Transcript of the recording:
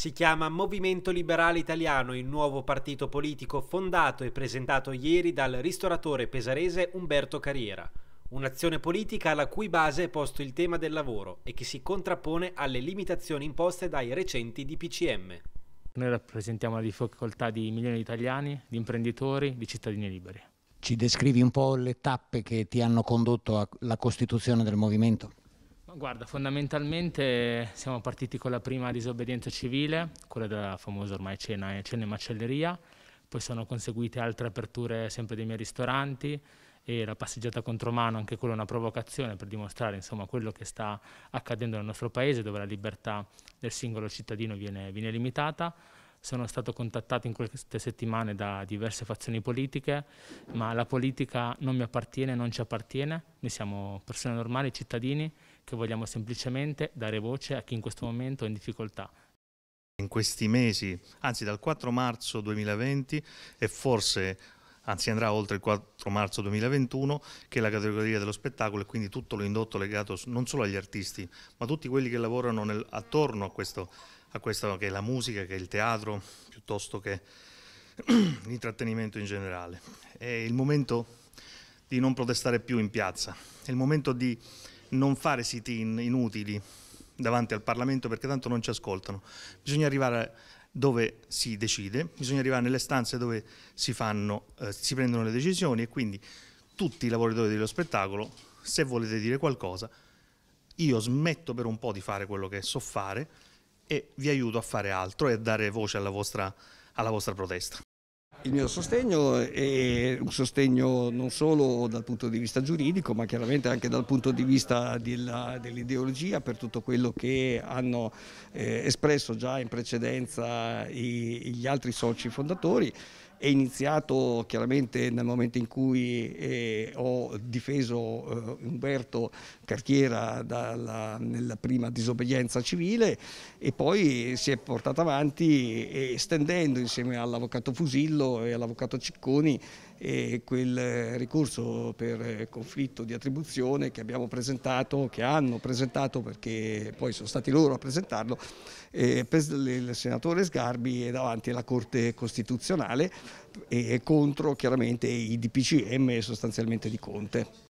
Si chiama Movimento Liberale Italiano, il nuovo partito politico fondato e presentato ieri dal ristoratore pesarese Umberto Carriera. Un'azione politica alla cui base è posto il tema del lavoro e che si contrappone alle limitazioni imposte dai recenti DPCM. Noi rappresentiamo la difficoltà di milioni di italiani, di imprenditori, di cittadini liberi. Ci descrivi un po' le tappe che ti hanno condotto alla costituzione del movimento? Guarda, fondamentalmente siamo partiti con la prima disobbedienza civile, quella della famosa ormai cena, cena in macelleria, poi sono conseguite altre aperture sempre dei miei ristoranti e la passeggiata contro mano, anche quella una provocazione per dimostrare insomma, quello che sta accadendo nel nostro paese, dove la libertà del singolo cittadino viene, viene limitata sono stato contattato in queste settimane da diverse fazioni politiche, ma la politica non mi appartiene, non ci appartiene, noi siamo persone normali, cittadini, che vogliamo semplicemente dare voce a chi in questo momento è in difficoltà. In questi mesi, anzi dal 4 marzo 2020 e forse anzi andrà oltre il 4 marzo 2021, che è la categoria dello spettacolo e quindi tutto l'indotto legato non solo agli artisti, ma a tutti quelli che lavorano nel, attorno a questo, a questo che è la musica, che è il teatro, piuttosto che l'intrattenimento in generale. È il momento di non protestare più in piazza, è il momento di non fare sit in, inutili davanti al Parlamento perché tanto non ci ascoltano. Bisogna arrivare dove si decide, bisogna arrivare nelle stanze dove si, fanno, eh, si prendono le decisioni e quindi tutti i lavoratori dello spettacolo, se volete dire qualcosa, io smetto per un po' di fare quello che so fare e vi aiuto a fare altro e a dare voce alla vostra, alla vostra protesta. Il mio sostegno è un sostegno non solo dal punto di vista giuridico, ma chiaramente anche dal punto di vista dell'ideologia per tutto quello che hanno eh, espresso già in precedenza gli altri soci fondatori è iniziato chiaramente nel momento in cui eh, ho difeso eh, Umberto Carchiera dalla, nella prima disobbedienza civile e poi si è portato avanti eh, estendendo insieme all'avvocato Fusillo e all'avvocato Cicconi e quel eh, ricorso per eh, conflitto di attribuzione che abbiamo presentato, che hanno presentato perché poi sono stati loro a presentarlo, eh, il senatore Sgarbi è davanti alla Corte Costituzionale e contro chiaramente i DPCM sostanzialmente di Conte.